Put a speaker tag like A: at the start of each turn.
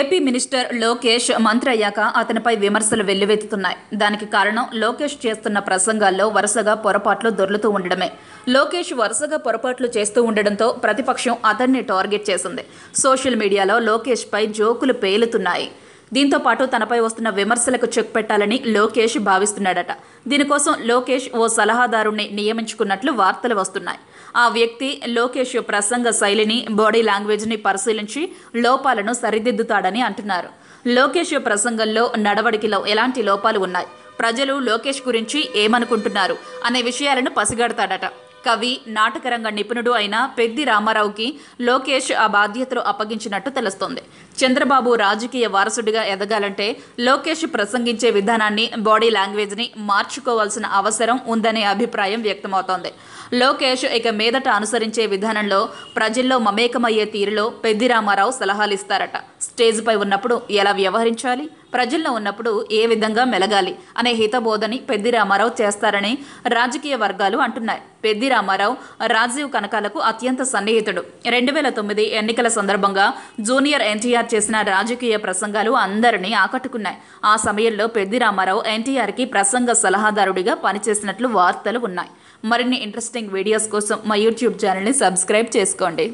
A: AP minister Lokesh మంత్రి అయ్యాక అతనిపై విమర్శలు వెల్లువెత్తుతున్నాయి దానికి కారణం లోకేష్ చేస్తున్న ప్రసంగాల్లో వరుసగా పొరపాట్లు దొర్లుతూ ఉండడమే లోకేష్ వరుసగా పొరపాట్లు చేస్తూ ఉండడంతో ప్రతిపక్షం అతన్ని టార్గెట్ చేసింది సోషల్ మీడియాలో లోకేష్పై జోకులు పేలుతున్నాయి దీంతో పాటు తనపై వస్తున్న విమర్శలకు చెక్ పెట్టాలని లోకేష్ భావిస్తున్నాడట దీనికోసం లోకేష్ ఓ సలహాదారుణ్ణి నియమించుకున్నట్లు వార్తలు వస్తున్నాయి ఆ వ్యక్తి లోకేష్ ప్రసంగ శైలిని బాడీ లాంగ్వేజ్ని పరిశీలించి లోపాలను సరిదిద్దుతాడని అంటున్నారు లోకేష్ ప్రసంగంలో నడవడికిలో ఎలాంటి లోపాలు ఉన్నాయి ప్రజలు లోకేష్ గురించి ఏమనుకుంటున్నారు అనే విషయాలను పసిగడతాడట కవి నాటకరంగ నిపుణుడు అయిన పెద్ది రామారావుకి లోకేష్ ఆ బాధ్యతలు అప్పగించినట్టు తెలుస్తోంది చంద్రబాబు రాజకీయ వారసుడిగా ఎదగాలంటే లోకేష్ ప్రసంగించే విధానాన్ని బాడీ లాంగ్వేజ్ని మార్చుకోవాల్సిన అవసరం ఉందనే అభిప్రాయం వ్యక్తమవుతోంది లోకేష్ ఇక మీదట అనుసరించే విధానంలో ప్రజల్లో మమేకమయ్యే తీరులో పెద్ది రామారావు సలహాలు ఇస్తారట స్టేజ్పై ఉన్నప్పుడు ఎలా వ్యవహరించాలి ప్రజల్లో ఉన్నప్పుడు ఏ విధంగా మెలగాలి అనే హితబోధని పెద్ది రామారావు చేస్తారని రాజకీయ వర్గాలు అంటున్నాయి పెద్ది రామారావు రాజీవ్ కనకాలకు అత్యంత సన్నిహితుడు రెండు వేల తొమ్మిది ఎన్నికల సందర్భంగా జూనియర్ ఎన్టీఆర్ చేసిన రాజకీయ ప్రసంగాలు అందరినీ ఆకట్టుకున్నాయి ఆ సమయంలో పెద్ది రామారావు ఎన్టీఆర్కి ప్రసంగ సలహాదారుడిగా పనిచేసినట్లు వార్తలు ఉన్నాయి మరిన్ని ఇంట్రెస్టింగ్ వీడియోస్ కోసం మా యూట్యూబ్ ఛానల్ని సబ్స్క్రైబ్ చేసుకోండి